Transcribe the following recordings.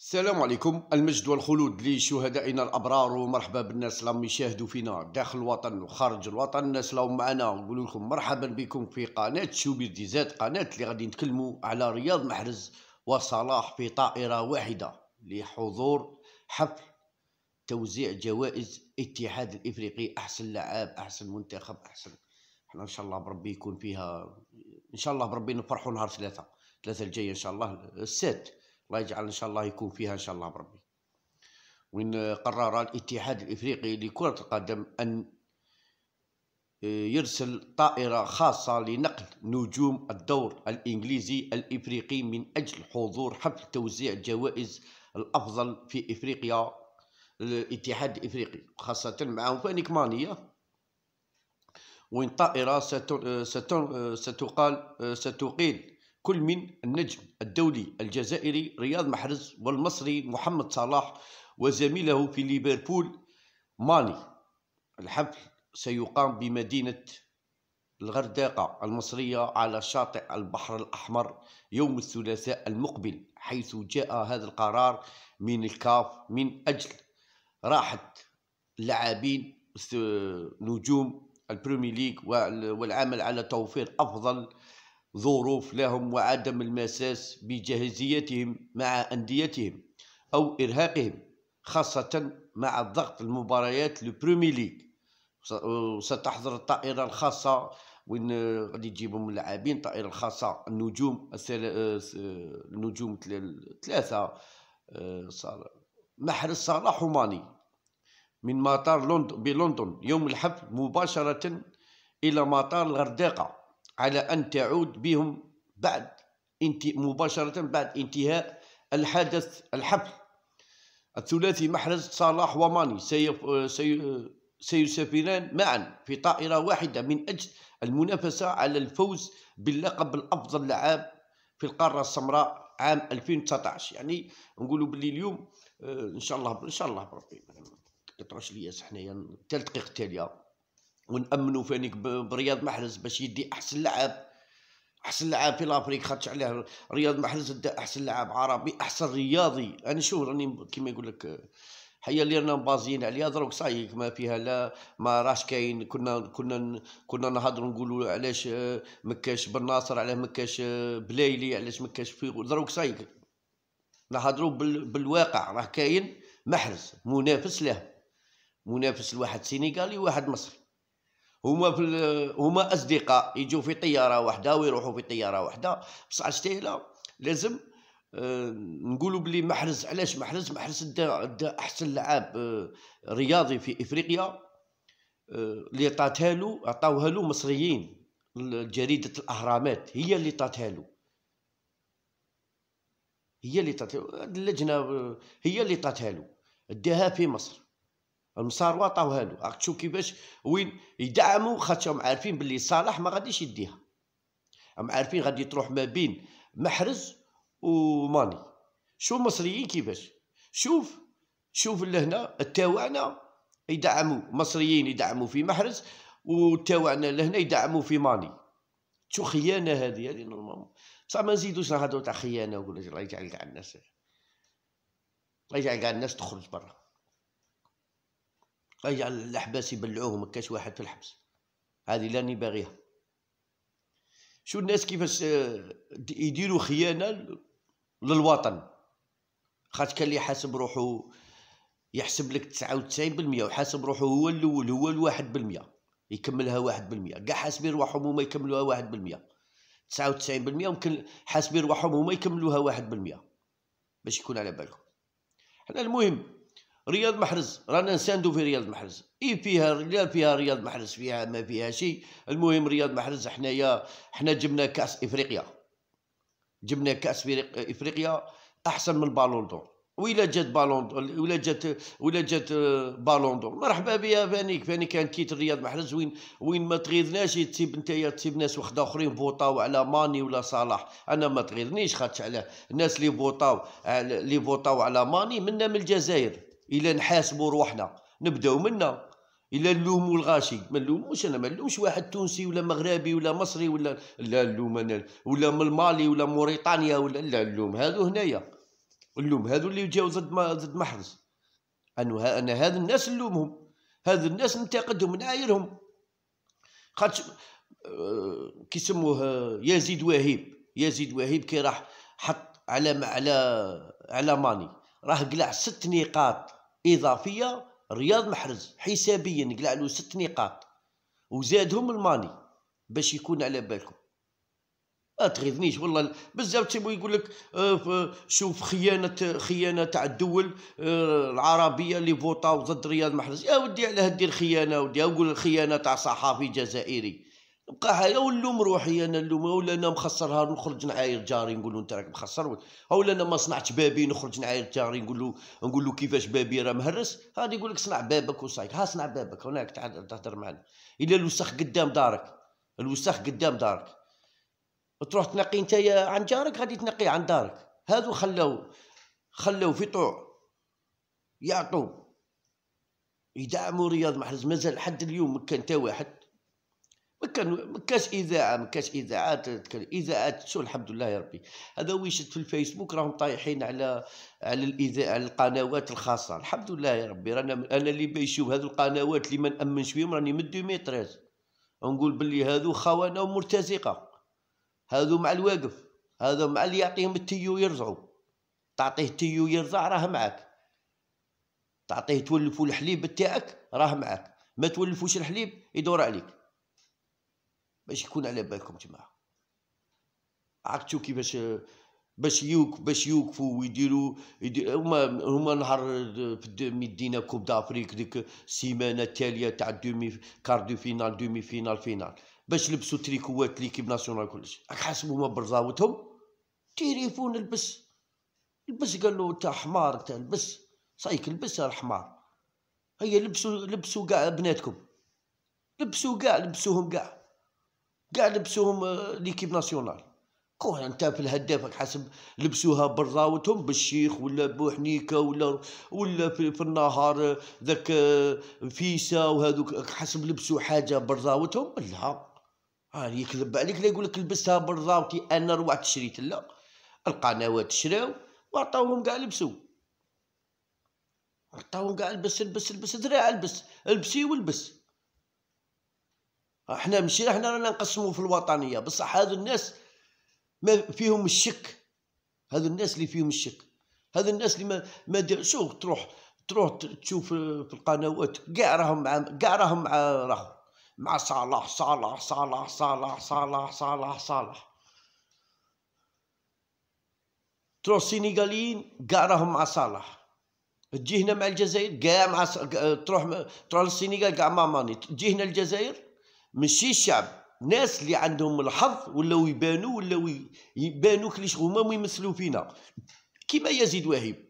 السلام عليكم المجد والخلود لشهدائنا الابرار ومرحبا بالناس اللي يشاهدوا فينا داخل الوطن وخارج الوطن الناس اللي معنا نقول لكم مرحبا بكم في قناه شوبير ديزات قناه اللي غادي نتكلموا على رياض محرز وصلاح في طائره واحده لحضور حفل توزيع جوائز الاتحاد الافريقي احسن لعاب احسن منتخب احسن احنا ان شاء الله بربي يكون فيها ان شاء الله بربي نفرحوا نهار ثلاثه ثلاثه الجايه ان شاء الله السادس الله يجعل ان شاء الله يكون فيها ان شاء الله بربي وين قرر الاتحاد الافريقي لكره القدم ان آه، يرسل طائرة خاصة لنقل نجوم الدور الإنجليزي الإفريقي من أجل حضور حفل توزيع جوائز الأفضل في إفريقيا الاتحاد الإفريقي خاصة مع فانيك مانيا وين طائرة آه، آه، ستقال ستقيل كل من النجم الدولي الجزائري رياض محرز والمصري محمد صلاح وزميله في ليفربول ماني الحفل سيقام بمدينة الغرداقة المصرية على شاطئ البحر الأحمر يوم الثلاثاء المقبل حيث جاء هذا القرار من الكاف من أجل راحة اللاعبين نجوم البريمير ليج والعمل على توفير أفضل ظروف لهم وعدم المساس بجاهزيتهم مع أنديتهم أو إرهاقهم خاصة مع الضغط المباريات لبرومي ليغ وستحضر الطائرة الخاصة وين غادي تجيبهم اللاعبين الطائرة الخاصة النجوم النجوم الثلاثة آه، محرز صلاح وماني من مطار لندن بلندن يوم الحفل مباشرة إلى مطار الغرداقة على أن تعود بهم بعد مباشرة بعد انتهاء الحدث الحفل الثلاثي محرز صلاح وماني سيسافران معا في طائرة واحدة من أجل المنافسة على الفوز باللقب الأفضل لعاب في القارة السمراء عام 2019 يعني نقولوا باللي اليوم آه، ان شاء الله ان شاء الله بربي ما يطرش لي حنايا حتى الدقيقه التاليه ونامنوا فانيك برياض محرز باش يدي احسن لعاب احسن لعاب في لافريك خاطش عليه رياض محرز دا احسن لعاب عربي احسن رياضي انا شوف راني كيما يقول لك حيا اللي رانا بازين عليها دروك صاي ما فيها لا ما راش كاين كنا كنا كنا نهضروا نقولوا علاش آه، مكاش بن ناصر علاه مكاش بلايلي علاش مكاش آه، فيغو دروك صاي نهضروا بال بالواقع راه كاين محرز منافس له منافس لواحد سينيغالي وواحد مصري هما في هما اصدقاء يجوا في طياره واحده ويروحوا في طياره واحده بصح لا لازم آه، نقولوا بلي محرز علاش محرز محرز دا احسن لعاب آه، رياضي في افريقيا آه، اللي عطاتها له عطاوها له مصريين جريده الاهرامات هي اللي عطاتها له هي اللي عطاتها اللجنه هي اللي عطاتها له داها في مصر المصاروه عطاوها له راك تشوف كيفاش وين يدعموا خاطرهم عارفين باللي صالح ما غاديش يديها هم عارفين غادي تروح ما بين محرز وماني شوف المصريين كيفاش شوف شوف لهنا التوعنا يدعموا مصريين يدعموا في محرز اللي لهنا يدعموا في ماني شو خيانه هذه هذه نورمالمون بصح ما نزيدوش نهضروا تاع خيانه ولا الله يجعل كاع الناس الله يجعل كاع الناس تخرج برا يجعل الأحباس يبلعوه ما كاش واحد في الحبس هذه لاني باغيها شو الناس كيفاش آه، يديروا خيانة للوطن خاطر كان اللي حاسب روحو يحسب لك تسعة وتسعين بالمية وحاسب روحو هو الأول هو الواحد بالمية يكملها واحد بالمية كاع حاسبين روحهم هما يكملوها واحد بالمية تسعة وتسعين بالمية ممكن حاسبين روحهم هما يكملوها واحد بالمية باش يكون على بالكم حنا المهم رياض محرز رانا نساندو في رياض محرز اي فيها لا فيها رياض محرز فيها ما فيها شيء المهم رياض محرز حنايا حنا جبنا كاس افريقيا جبنا كاس افريقيا احسن من البالون دور ويلا جات بالون دور ولا جات ولا جات آه، بالون دور مرحبا بيا فانيك فاني كان كيت رياض محرز وين وين ما تغيظناش تسيب نتايا تسيب ناس وحده اخرين فوطاو على ماني ولا صلاح انا ما تغيظنيش خاطش على الناس اللي فوطاو اللي فوطاو على ماني منا من الجزائر الا نحاسبوا روحنا نبداو منا الا نلوموا الغاشي ما نلوموش انا ما نلومش واحد تونسي ولا مغربي ولا مصري ولا لا نلوم انا ولا من المالي ولا موريتانيا ولا لا نلوم هذو هنايا نلوم هذو اللي جاو ضد ضد محرز انا انا هذ الناس نلومهم هذ الناس ننتقدهم نعايرهم خاطش آه، كيسموه آه، يزيد وهيب يزيد وهيب كي راح حط على على على ماني راه قلع ست نقاط إضافية رياض محرز حسابيا قلع له ست نقاط وزادهم الماني باش يكون على بالكم ما تغيظنيش والله بزاف تيبغي يقول لك آه، شوف خيانه خيانه تاع الدول آه، العربيه اللي فوطاو ضد رياض محرز يا ودي علاه دير خيانه ودي اقول خيانه تاع صحافي جزائري بقى هيا ونلوم روحي انا نلوم ولا انا مخسرها نخرج نعاير جاري نقول له انت راك مخسر ولا انا ما صنعتش بابي نخرج نعاير جاري نقول له نقول له كيفاش بابي راه مهرس هذا يقول لك صنع بابك وصايك ها صنع بابك هناك تهضر معنا الا الوسخ قدام دارك الوسخ قدام دارك تروح تنقي انت عن جارك غادي تنقي عن دارك هادو خلاو خلاو في طوع يعطوا يدعموا رياض محرز مازال لحد اليوم كان تا واحد ما كان ما كاش اذاعه ما كاش اذاعات اذاعات شو الحمد لله يا ربي هذا ويشت في الفيسبوك راهم طايحين على على الاذاعه على القنوات الخاصه الحمد لله يا ربي رانا انا اللي بيشوف هذو القنوات اللي ما نامنش فيهم راني من دوميتريز نقول باللي هذو خوانا ومرتزقه هذو مع الواقف هذو مع اللي يعطيهم التيو يرزعوا تعطيه تيو يرزع راه معاك تعطيه تولفوا الحليب تاعك راه معاك ما تولفوش الحليب يدور عليك باش يكون على بالكم جماعه عرفتوا كيفاش باش يوك باش يوقفوا ويديروا هما هما نهار في دينا كوب دافريك ديك السيمانه التاليه تاع دومي كار دو فينال دومي فينال فينال باش لبسوا تريكوات ليكيب ناسيونال كلش راك حاسبو هما برزاوتهم تيليفون البس البس قال له انت حمار تاع البس صايك البس الحمار هيا لبسوا لبسوا كاع بناتكم لبسوا كاع لبسوهم كاع كاع لبسوهم آه، ليكيب ناسيونال كون انت في الهدافك حسب لبسوها براوتهم بالشيخ ولا بوحنيكه ولا ولا في, في النهار آه، ذاك آه، فيسا وهذوك حسب لبسوا حاجه براوتهم لا آه يكذب عليك لا يقول لك لبستها براوتي انا روحت شريت لا القنوات شراو وعطاوهم كاع لبسوا عطاوهم كاع لبس لبس لبس دراع لبس البسي ولبس احنا ماشي احنا رانا نقسموا في الوطنيه بصح هذو الناس ما فيهم الشك هذو الناس اللي فيهم الشك هذو الناس اللي ما ما دير شوف تروح تروح تشوف في القنوات كاع راهم مع كاع راهم مع راهم مع صلاح صلاح صلاح صلاح صلاح صلاح صلاح تروح السينيغاليين كاع راهم مع صلاح تجي هنا مع الجزائر كاع مع تروح تروح للسينيغال كاع مع ماني تجي هنا الجزائر ماشي الشعب ناس اللي عندهم الحظ ولاو يبانو ولاو يبانو كليش هما ويمثلوا فينا كيما يزيد وهيب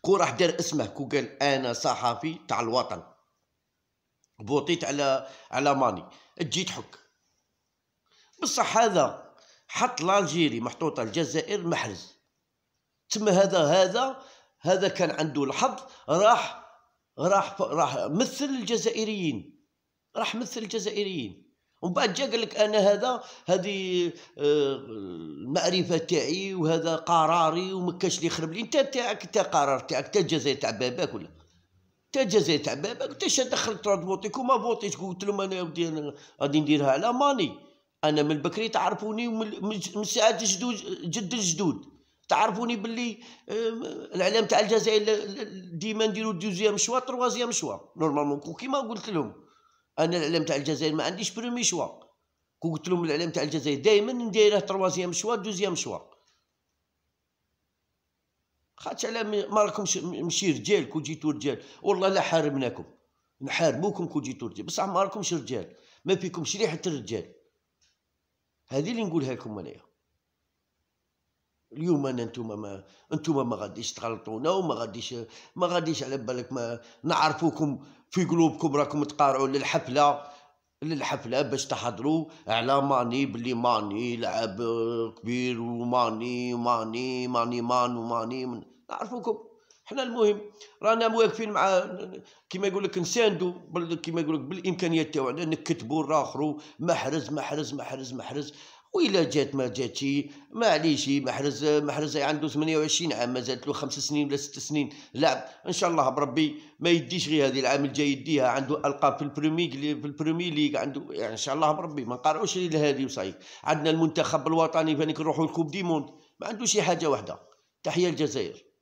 كون راح دار اسمه كو قال انا صحفي تاع الوطن بوطيت على على ماني تجي تحك بصح هذا حط لالجيري محطوطه الجزائر محرز تم هذا هذا هذا كان عنده الحظ راح راح راح مثل الجزائريين راح مثل الجزائريين ومن بعد جا قال لك انا هذا هذه آه، المعرفه تاعي وهذا قراري وما كاش اللي يخرب لي انت تاعك انت قرار تاعك انت الجزائر تاع باباك ولا انت الجزائر تاع باباك انت اش دخلت فوتيك وما فوتيش قلت لهم انا ودي انا غادي نديرها على ماني انا من بكري تعرفوني من ساعات الجدود جد الجدود تعرفوني باللي آه، الاعلام تاع الجزائر ديما نديرو دوزيام شوا تروازيام شوا نورمالمون كيما قلت لهم انا الاعلام تاع الجزائر ما عنديش برومي شوا كون قلت لهم الاعلام تاع الجزائر دائما نديره تروازيام شوا دوزيام شوا خاطش على ما راكمش مشي رجال كون جيتو رجال والله لا حاربناكم نحاربوكم كون جيتو رجال بصح ما راكمش رجال ما فيكمش ريحه الرجال هذه اللي نقولها لكم انايا اليوم انا انتم ما انتم ما غاديش تغلطونا وما غاديش ما غاديش على بالك ما نعرفوكم في قلوبكم راكم تقارعوا للحفله للحفله باش تحضروا على ماني بلي ماني لعب كبير وماني ماني ماني مان وماني من... نعرفوكم حنا المهم رانا مواقفين مع كيما يقول لك نساندو كيما يقول لك بالامكانيات تاعنا نكتبوا راخرو محرز محرز محرز محرز وإلا جات ما جاتش معليش محرز محرز عنده 28 عام مازالت له خمس سنين ولا ست سنين لعب ان شاء الله بربي ما يديش غير هذه العام الجاي يديها عنده القاب في البريمي في البريمي ليغ عنده يعني ان شاء الله بربي ما نقارعوش لهذه وصايك عندنا المنتخب الوطني فاني نروحوا لكوب دي موند ما عندوش شي حاجه واحده تحيه الجزائر